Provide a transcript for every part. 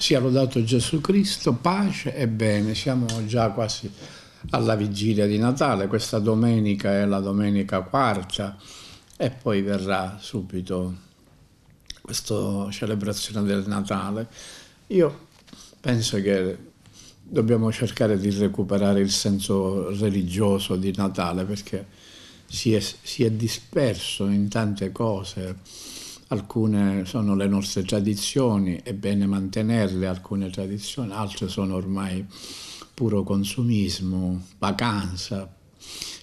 sia lodato Gesù Cristo, pace e bene. Siamo già quasi alla vigilia di Natale, questa domenica è la domenica quarta e poi verrà subito questa celebrazione del Natale. Io penso che dobbiamo cercare di recuperare il senso religioso di Natale perché si è, si è disperso in tante cose alcune sono le nostre tradizioni, è bene mantenerle alcune tradizioni, altre sono ormai puro consumismo, vacanza,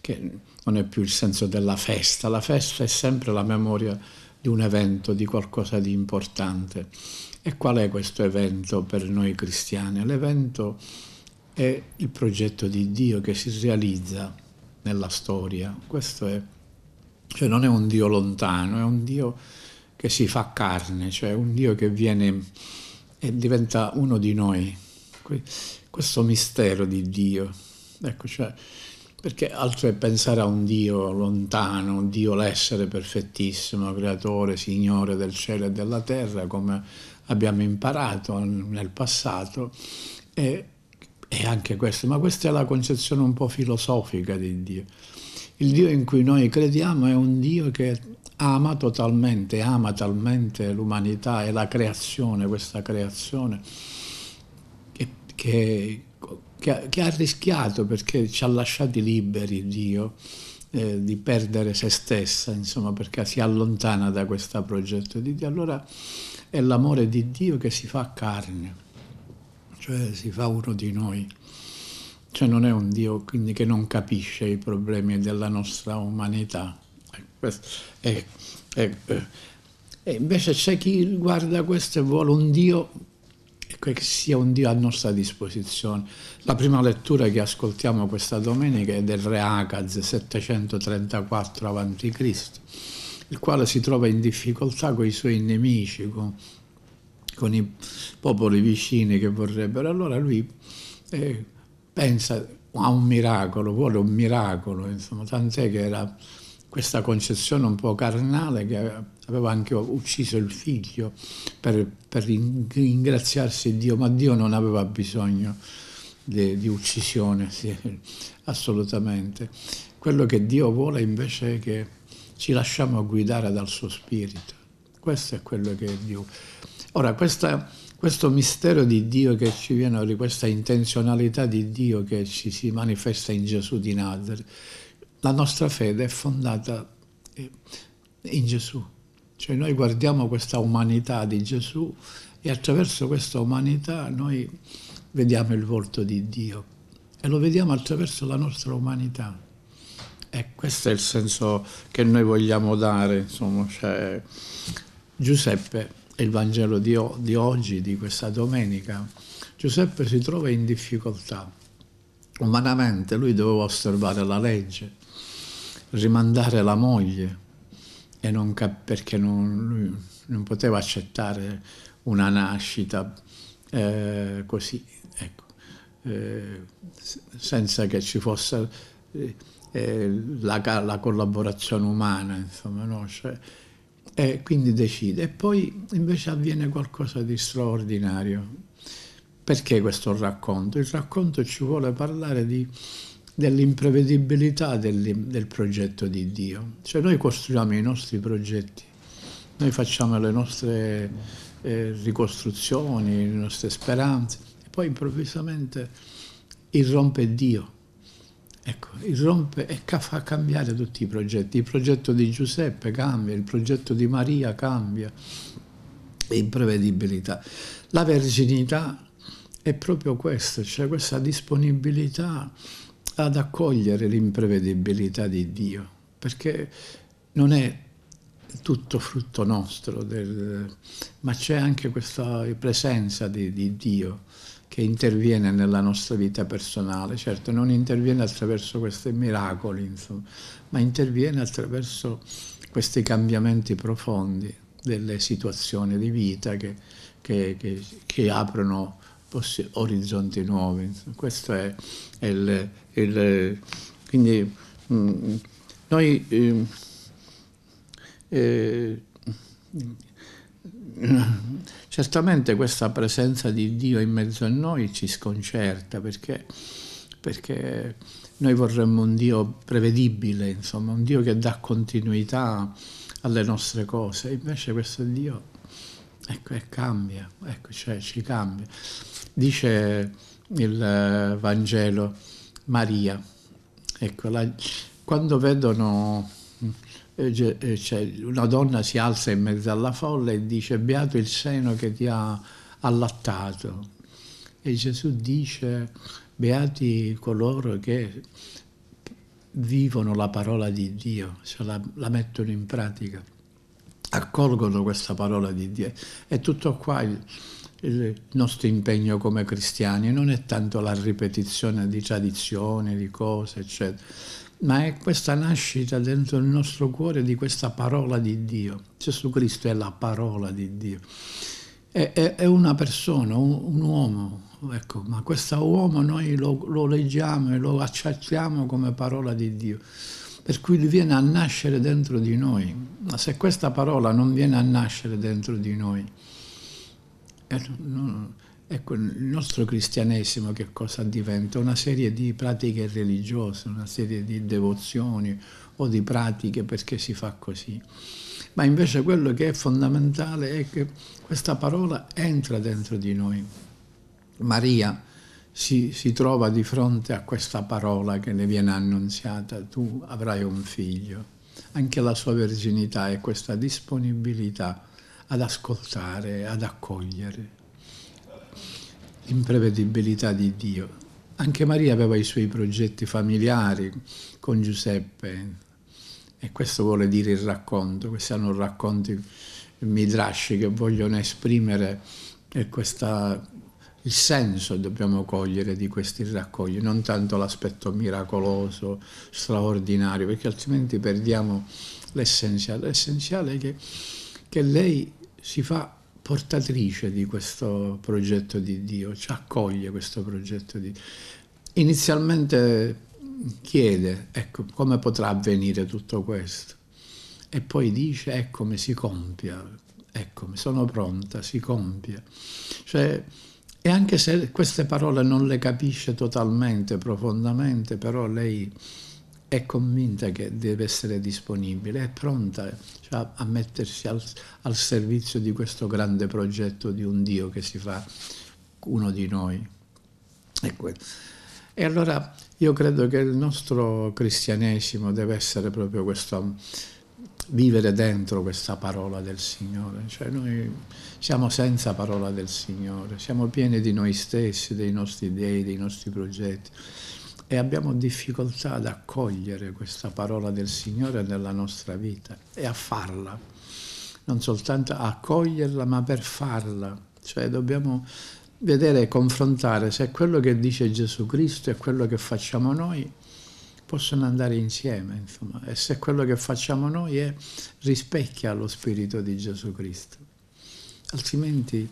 che non è più il senso della festa, la festa è sempre la memoria di un evento, di qualcosa di importante. E qual è questo evento per noi cristiani? L'evento è il progetto di Dio che si realizza nella storia, questo è, cioè non è un Dio lontano, è un Dio che si fa carne, cioè un Dio che viene e diventa uno di noi. Questo mistero di Dio. Ecco, cioè, perché altro è pensare a un Dio lontano, un Dio l'essere perfettissimo, creatore, signore del cielo e della terra, come abbiamo imparato nel passato, e, e anche questo, ma questa è la concezione un po' filosofica di Dio. Il Dio in cui noi crediamo è un Dio che ama totalmente, ama talmente l'umanità e la creazione, questa creazione che, che, che ha rischiato perché ci ha lasciati liberi Dio. Eh, di perdere se stessa, insomma, perché si allontana da questo progetto di Dio. Allora è l'amore di Dio che si fa carne, cioè si fa uno di noi. Cioè non è un Dio quindi che non capisce i problemi della nostra umanità. E, eh, e, eh. e invece c'è chi guarda questo e vuole un Dio che sia un Dio a nostra disposizione. La prima lettura che ascoltiamo questa domenica è del re Agaz 734 a.C., il quale si trova in difficoltà con i suoi nemici, con, con i popoli vicini che vorrebbero. Allora lui... Eh, pensa a un miracolo, vuole un miracolo, insomma, tant'è che era questa concezione un po' carnale che aveva anche ucciso il figlio per, per ringraziarsi Dio, ma Dio non aveva bisogno di, di uccisione, sì, assolutamente. Quello che Dio vuole invece è che ci lasciamo guidare dal suo spirito. Questo è quello che Dio... Ora, questa questo mistero di Dio che ci viene questa intenzionalità di Dio che ci si manifesta in Gesù di Nazareth, la nostra fede è fondata eh, in Gesù. Cioè noi guardiamo questa umanità di Gesù e attraverso questa umanità noi vediamo il volto di Dio e lo vediamo attraverso la nostra umanità. E questo è il senso che noi vogliamo dare, insomma, cioè, Giuseppe il Vangelo di, di oggi, di questa domenica, Giuseppe si trova in difficoltà. Umanamente lui doveva osservare la legge, rimandare la moglie, non cap- perché non, non, poteva accettare una nascita eh, così, ecco, eh, senza che ci fosse eh, eh la, la, collaborazione umana, insomma, no? cioè, e quindi decide. E poi invece avviene qualcosa di straordinario. Perché questo racconto? Il racconto ci vuole parlare di, dell'imprevedibilità del, del progetto di Dio. Cioè noi costruiamo i nostri progetti, noi facciamo le nostre eh, ricostruzioni, le nostre speranze, e poi improvvisamente irrompe Dio Ecco, irrompe e fa cambiare tutti i progetti. Il progetto di Giuseppe cambia, il progetto di Maria cambia. Imprevedibilità. La verginità è proprio questa, cioè questa disponibilità ad accogliere l'imprevedibilità di Dio, perché non è tutto frutto nostro, del, ma c'è anche questa presenza di, di Dio che interviene nella nostra vita personale, certo non interviene attraverso questi miracoli, insomma, ma interviene attraverso questi cambiamenti profondi delle situazioni di vita che, che, che, che aprono poss- orizzonti nuovi. Insomma. Questo è, è il, il, Quindi mh, mm, noi... Eh, Mm, certamente questa presenza di Dio in mezzo a noi ci sconcerta perché, perché noi vorremmo un Dio prevedibile, insomma, un Dio che dà continuità alle nostre cose, invece questo Dio ecco, cambia, ecco, cioè, ci cambia. Dice il eh, Vangelo Maria, ecco, la, quando vedono cioè, una donna si alza in mezzo alla folla e dice beato il seno che ti ha allattato. E Gesù dice beati coloro che vivono la parola di Dio, cioè la, la mettono in pratica, accolgono questa parola di Dio. È tutto qua il, il nostro impegno come cristiani, non è tanto la ripetizione di tradizioni, di cose, eccetera ma è questa nascita dentro il nostro cuore di questa parola di Dio. Gesù Cristo è la parola di Dio. È, è, è una persona, un, un, uomo, ecco, ma questo uomo noi lo, lo leggiamo e lo accettiamo come parola di Dio. Per cui viene a nascere dentro di noi. Ma se questa parola non viene a nascere dentro di noi, eh, non, Ecco, il nostro cristianesimo che cosa diventa? Una serie di pratiche religiose, una serie di devozioni o di pratiche perché si fa così. Ma invece quello che è fondamentale è che questa parola entra dentro di noi. Maria si, si trova di fronte a questa parola che le viene annunziata, tu avrai un figlio. Anche la sua verginità è questa disponibilità ad ascoltare, ad accogliere, imprevedibilità di Dio. Anche Maria aveva i suoi progetti familiari con Giuseppe e questo vuole dire il racconto, questi sono racconti midrasci che vogliono esprimere questa, il senso dobbiamo cogliere di questi raccogli, non tanto l'aspetto miracoloso, straordinario, perché altrimenti perdiamo l'essenziale. L'essenziale è che, che lei si fa portatrice di questo progetto di Dio, ci accoglie questo progetto di Dio. Inizialmente chiede, ecco, come potrà avvenire tutto questo? E poi dice, eccomi, si compia, eccomi, sono pronta, si compia. Cioè, e anche se queste parole non le capisce totalmente, profondamente, però lei è convinta che deve essere disponibile, è pronta cioè, a mettersi al, al servizio di questo grande progetto di un Dio che si fa uno di noi. Ecco. E allora io credo che il nostro cristianesimo deve essere proprio questo, vivere dentro questa parola del Signore, cioè noi siamo senza parola del Signore, siamo pieni di noi stessi, dei nostri idei, dei nostri progetti e abbiamo difficoltà ad accogliere questa parola del Signore nella nostra vita e a farla, non soltanto accoglierla ma per farla, cioè dobbiamo vedere e confrontare se quello che dice Gesù Cristo e quello che facciamo noi possono andare insieme, insomma, e se quello che facciamo noi è, rispecchia lo spirito di Gesù Cristo. Altrimenti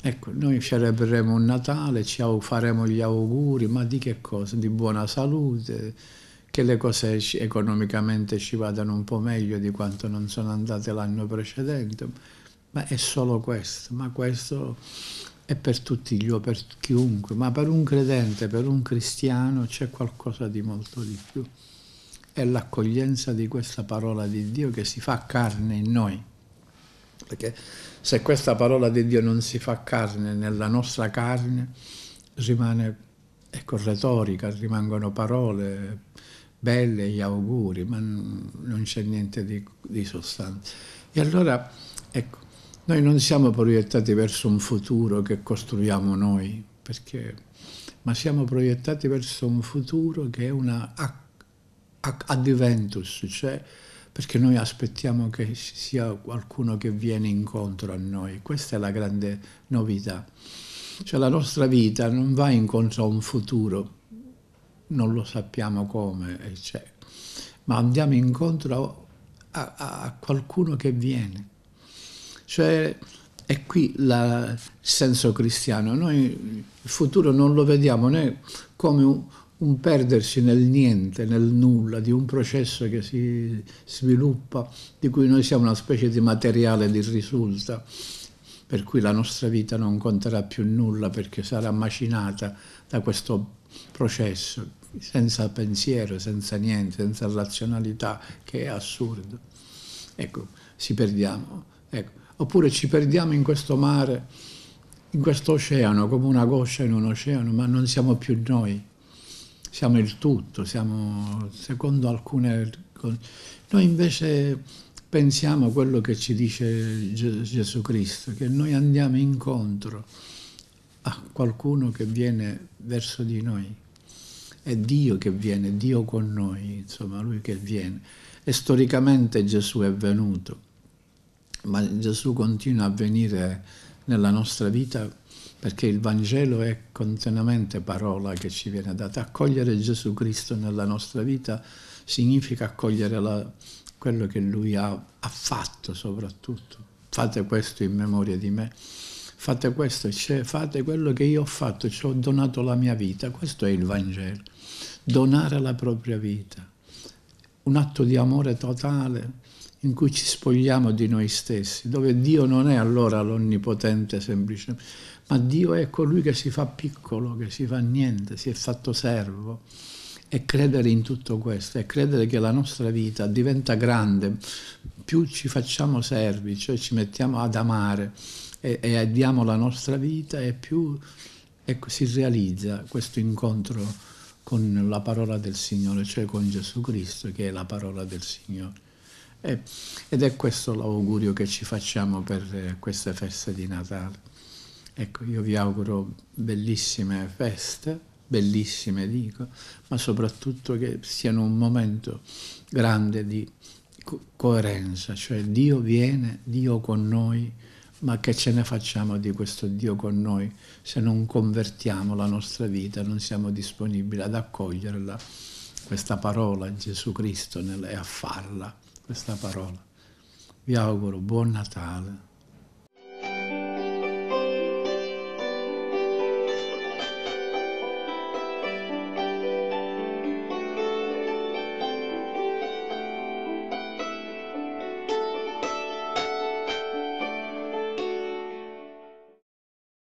Ecco, noi celebreremo un Natale, ci faremo gli auguri, ma di che cosa? Di buona salute, che le cose economicamente ci vadano un po' meglio di quanto non sono andate l'anno precedente. Ma è solo questo, ma questo è per tutti gli uomini, per chiunque, ma per un credente, per un cristiano c'è qualcosa di molto di più. È l'accoglienza di questa parola di Dio che si fa carne in noi perché se questa parola di Dio non si fa carne nella nostra carne, rimane ecco, retorica, rimangono parole belle, gli auguri, ma non c'è niente di, di sostanza. E allora, ecco, noi non siamo proiettati verso un futuro che costruiamo noi, perché, ma siamo proiettati verso un futuro che è una adventus, cioè perché noi aspettiamo che ci sia qualcuno che viene incontro a noi. Questa è la grande novità. Cioè la nostra vita non va incontro a un futuro, non lo sappiamo come, cioè, ma andiamo incontro a, a, a qualcuno che viene. Cioè, è qui il senso cristiano. Noi il futuro non lo vediamo né come un, un perdersi nel niente, nel nulla, di un processo che si sviluppa, di cui noi siamo una specie di materiale di risulta, per cui la nostra vita non conterà più nulla perché sarà macinata da questo processo, senza pensiero, senza niente, senza razionalità, che è assurdo. Ecco, ci perdiamo. Ecco. Oppure ci perdiamo in questo mare, in questo oceano, come una goccia in un oceano, ma non siamo più noi siamo il tutto, siamo secondo alcune... cose. Noi invece pensiamo a quello che ci dice Gesù Cristo, che noi andiamo incontro a qualcuno che viene verso di noi. È Dio che viene, Dio con noi, insomma, Lui che viene. E storicamente Gesù è venuto, ma Gesù continua a venire nella nostra vita perché il Vangelo è continuamente parola che ci viene data. Accogliere Gesù Cristo nella nostra vita significa accogliere la, quello che Lui ha, ha fatto soprattutto. Fate questo in memoria di me fate questo, cioè fate quello che io ho fatto, ci ho donato la mia vita, questo è il Vangelo, donare la propria vita, un atto di amore totale in cui ci spogliamo di noi stessi, dove Dio non è allora l'onnipotente semplicemente, ma Dio è colui che si fa piccolo, che si fa niente, si è fatto servo. E credere in tutto questo, e credere che la nostra vita diventa grande, più ci facciamo servi, cioè ci mettiamo ad amare e, e diamo la nostra vita, e più ecco, si realizza questo incontro con la parola del Signore, cioè con Gesù Cristo, che è la parola del Signore. ed è questo l'augurio che ci facciamo per eh, queste feste di Natale. Ecco, io vi auguro bellissime feste, bellissime dico, ma soprattutto che siano un momento grande di co coerenza, cioè Dio viene, Dio con noi, ma che ce ne facciamo di questo Dio con noi se non convertiamo la nostra vita, non siamo disponibili ad accoglierla, questa parola Gesù Cristo e a farla, questa parola. Vi auguro buon Natale.